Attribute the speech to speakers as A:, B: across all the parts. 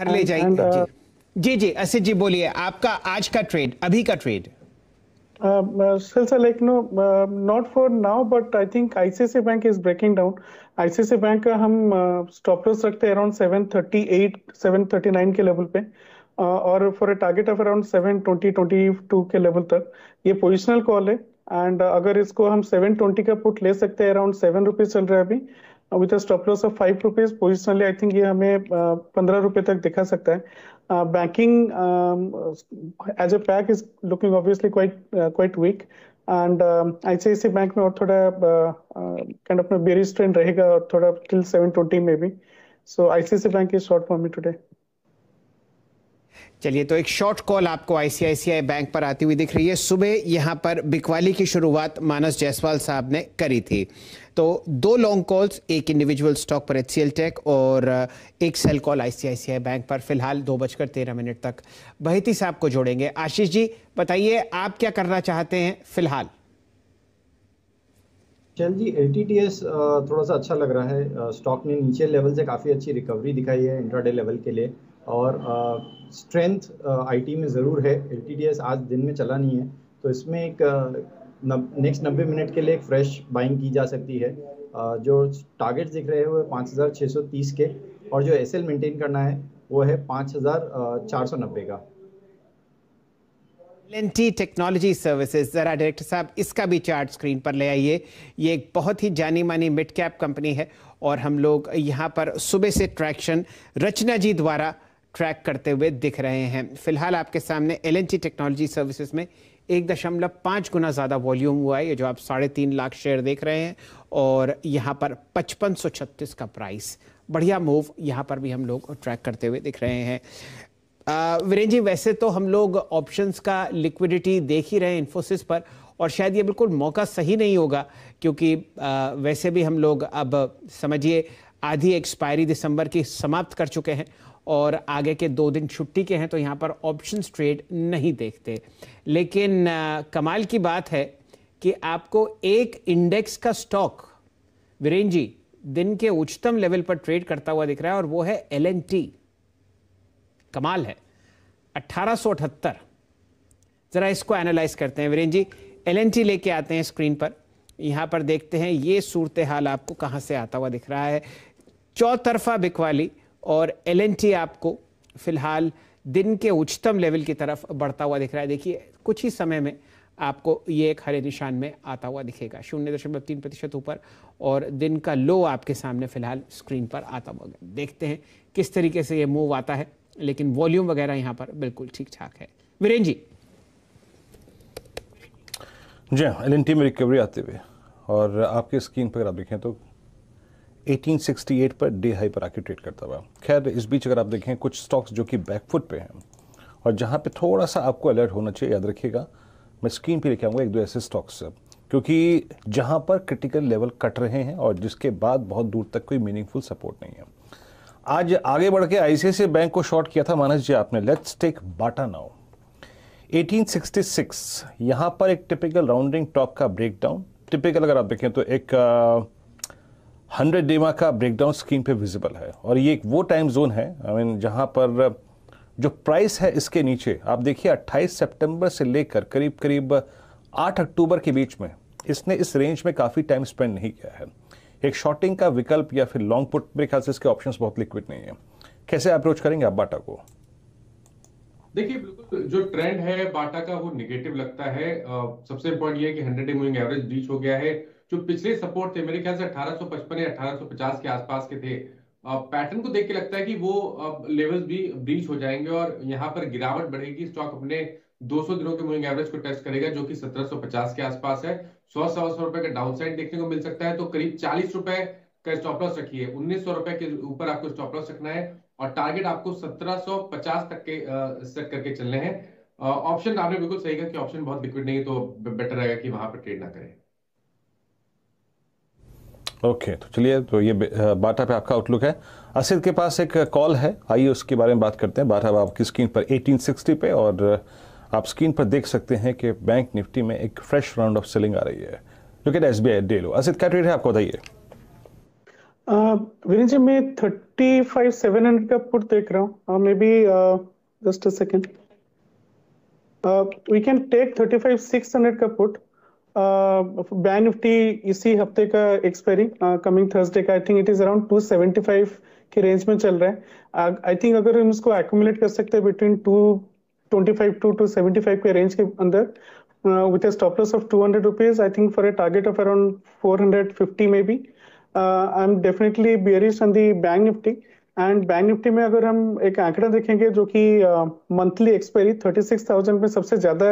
A: घर ले जाइए uh, जी जी असित जी बोलिए आपका आज का ट्रेड अभी का trade
B: Um, uh, uh sir, sir, like no, uh, not for now, but I think ICICI Bank का हम स्टॉप uh, लॉस रखते हैं अराउंड 738, 739 के लेवल पे और for a target of around 720, के लेवल तक ये पोजिशनल कॉल है एंड अगर इसको हम 720 का पुट ले सकते हैं अराउंड सेवन रुपीज चल रहा है अभी with a stop loss of five rupees positionally I think ये हमें uh, पंद्रह रुपए तक दिखा सकता है banking as a pack is looking obviously quite quite weak and ICIC bank में और थोड़ा
A: काइंड
B: ऑफ में बेरिस ट्रेंड रहेगा और थोड़ा टिल सेवन ट्वेंटी में भी so ICIC bank is short for me today
A: चलिए तो एक शॉर्ट कॉल आपको आईसीआईसीआई बैंक पर आती हुई दिख रही है सुबह यहाँ पर बिकवाली की शुरुआत मानस जायसवाल साहब ने करी थी तो दो लॉन्ग कॉल्स एक इंडिविजुअल स्टॉक पर एच टेक और uh, एक सेल कॉल आईसीआईसीआई बैंक पर फिलहाल दो बजकर तेरह मिनट तक बहती साहब को जोड़ेंगे आशीष जी बताइए आप क्या करना चाहते हैं फिलहाल
B: चल जी एल uh, थोड़ा सा अच्छा लग रहा है स्टॉक uh, ने नीचे लेवल से काफ़ी अच्छी रिकवरी दिखाई है इंट्राडे लेवल के लिए और स्ट्रेंथ आईटी में ज़रूर है एल आज दिन में चला नहीं है तो इसमें एक नेक्स्ट नब्बे मिनट के लिए एक फ्रेश बाइंग की जा सकती है आ, जो टारगेट दिख रहे हैं वो पाँच हज़ार छः सौ तीस के और जो एस एल मेनटेन करना है वो है पाँच हज़ार चार सौ नब्बे का
A: एल टेक्नोलॉजी सर्विसेज ज़रा डायरेक्टर साहब इसका भी चार्ट स्क्रीन पर ले आइए ये एक बहुत ही जानी मानी मिड कैप कंपनी है और हम लोग यहाँ पर सुबह से ट्रैक्शन रचना जी द्वारा ट्रैक करते हुए दिख रहे हैं फिलहाल आपके सामने एल टेक्नोलॉजी सर्विसेज में एक दशमलव पाँच गुना ज़्यादा वॉल्यूम हुआ है ये जो आप साढ़े तीन लाख शेयर देख रहे हैं और यहाँ पर पचपन सौ छत्तीस का प्राइस बढ़िया मूव यहाँ पर भी हम लोग ट्रैक करते हुए दिख रहे हैं वीरेन जी वैसे तो हम लोग ऑप्शंस का लिक्विडिटी देख ही रहे हैं इन्फोसिस पर और शायद ये बिल्कुल मौका सही नहीं होगा क्योंकि आ, वैसे भी हम लोग अब समझिए आधी एक्सपायरी दिसंबर की समाप्त कर चुके हैं और आगे के दो दिन छुट्टी के हैं तो यहाँ पर ऑप्शन ट्रेड नहीं देखते लेकिन आ, कमाल की बात है कि आपको एक इंडेक्स का स्टॉक वीरेन जी दिन के उच्चतम लेवल पर ट्रेड करता हुआ दिख रहा है और वो है एल कमाल है अट्ठारह जरा इसको एनालाइज करते हैं वीरेन जी एल लेके आते हैं स्क्रीन पर यहाँ पर देखते हैं ये सूरत हाल आपको कहाँ से आता हुआ दिख रहा है चौतरफा बिकवाली और एल आपको फ़िलहाल दिन के उच्चतम लेवल की तरफ बढ़ता हुआ दिख रहा है देखिए कुछ ही समय में आपको ये एक हरे निशान में आता हुआ दिखेगा शून्य दशमलव तीन प्रतिशत ऊपर और दिन का लो आपके सामने फिलहाल स्क्रीन पर आता हुआ देखते हैं किस तरीके से ये मूव आता है लेकिन वॉल्यूम वगैरह यहाँ पर बिल्कुल ठीक ठाक है वीरेन जी
C: जी हाँ एल में रिकवरी आते हुए और आपके स्क्रीन पर आप देखें तो 1868 पर डे हाई पर आके ट्रेड करता हुआ खैर इस बीच अगर आप देखें कुछ स्टॉक्स जो कि बैकफुट पे हैं और जहाँ पे थोड़ा सा आपको अलर्ट होना चाहिए याद रखिएगा मैं स्क्रीन पे लेके आऊँगा एक दो ऐसे स्टॉक्स क्योंकि जहाँ पर क्रिटिकल लेवल कट रहे हैं और जिसके बाद बहुत दूर तक कोई मीनिंगफुल सपोर्ट नहीं है आज आगे बढ़ के आईसीआईसी बैंक को शॉर्ट किया था मानस जी आपने लेट्स टेक बाटा नाउ 1866 यहाँ पर एक टिपिकल राउंडिंग टॉप का ब्रेकडाउन टिपिकल अगर आप देखें तो एक uh, हंड्रेड डेमा का ब्रेकडाउन स्क्रीन पे विजिबल है और ये एक वो टाइम जोन है आई मीन जहाँ पर जो प्राइस है इसके नीचे आप देखिए 28 सितंबर से लेकर करीब करीब 8 अक्टूबर के बीच में इसने इस रेंज में काफ़ी टाइम स्पेंड नहीं किया है एक शॉर्टिंग का विकल्प या फिर लॉन्ग पुट मेरे ख्याल से इसके ऑप्शंस बहुत लिक्विड नहीं है कैसे अप्रोच करेंगे आप बाटा को
B: देखिए बिल्कुल जो ट्रेंड है बाटा का वो निगेटिव लगता है आ, सबसे इम्पोर्टेंट ये है कि हंड्रेड मूविंग एवरेज ब्रीच हो गया है जो पिछले सपोर्ट थे मेरे ख्याल से 1855 या 1850 के आसपास के थे पैटर्न को देख के लगता है कि वो लेवल्स भी ब्रीच हो जाएंगे और यहाँ पर गिरावट बढ़ेगी स्टॉक अपने 200 दिनों के मूविंग एवरेज को टेस्ट करेगा जो कि 1750 के आसपास है सौ सवा सौ रुपए का डाउनसाइड देखने को मिल सकता है तो करीब चालीस रुपए का स्टॉप लॉस रखिए उन्नीस सौ रुपए के ऊपर आपको स्टॉप लॉस रखना है और टारगेट आपको 1750 तक के सेट करके चलने हैं ऑप्शन आपने बिल्कुल सही कहा कि ऑप्शन बहुत लिक्विड नहीं है तो बेटर रहेगा कि वहां पर ट्रेड ना करें
C: ओके तो चलिए तो ये बाटा पे आपका आउटलुक है असिद के पास एक कॉल है आइए उसके बारे में बात करते हैं बाटा आपकी स्क्रीन पर 1860 पे और आप स्क्रीन पर देख सकते हैं कि बैंक निफ्टी में एक फ्रेश राउंड ऑफ सेलिंग आ रही है लुक एट एसबीआई डेलो असिद क्या ट्रेड है आपको बताइए
B: विनीत जी मैं थर्टी फाइव सेवन हंड्रेड का पुट देख रहा हूँ maybe just a second we can take thirty five six hundred का पुट बैंक निफ्टी इसी हफ्ते का एक्सपायरी कमिंग थर्सडे का I think it is around 275 की रेंज में चल रहा है आई uh, थिंक अगर हम इसको एक्यूमुलेट कर सकते हैं बिटवीन 225 टू 275 के रेंज के अंदर with a stop loss of 200 rupees I think for a target of around 450 maybe I am definitely bearish on the bank Nifty and bank Nifty में अगर हम एक आंकड़ा देखेंगे जो कि monthly expiry thirty six thousand में सबसे ज्यादा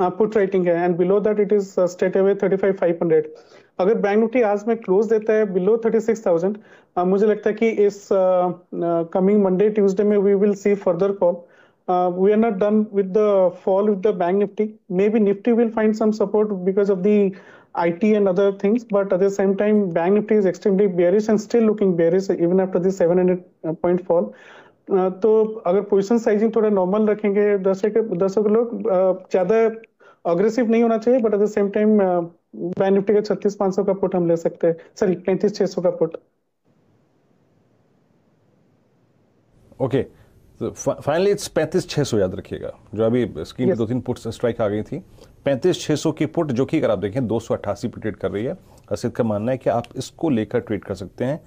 B: पुट uh, राइटिंग है and below that it is straight away thirty five five hundred अगर बैंक निफ्टी आज में क्लोज देता है बिलो थर्टी सिक्स थाउजेंड मुझे लगता है कि इस कमिंग मंडे ट्यूजडे में we will see further fall we are not done with the fall with the bank Nifty maybe Nifty will find some support because of the I T and other things but at the same time bank Nifty is extremely extremely and still looking looking even after after seven hundred point fall तो अगर position sizing थोड़ा normal रखेंगे दर्शक दर्शक लोग uh, ज़्यादा aggressive नहीं होना चाहिए but at the same time bank Nifty का छत्तीस पांच सौ का पुट हम ले सकते हैं सॉरी पैंतीस छह सौ का पुट
C: ओके फाइनली इट्स पैंतीस छह सौ याद रखिएगा जो अभी स्क्रीन yes. दो तीन पुट स्ट्राइक आ गई थी पैंतीस छह सौ की पुट जो कि अगर आप देखें दो सौ अट्ठासी पर ट्रेड कर रही है असिद का मानना है कि आप इसको लेकर ट्रेड कर सकते हैं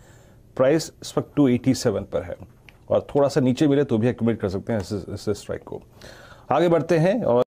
C: प्राइस इस वक्त टू एटी सेवन पर है और थोड़ा सा नीचे मिले तो भी एक्यूमिलेट कर सकते हैं इस, इस स्ट्राइक को आगे बढ़ते हैं और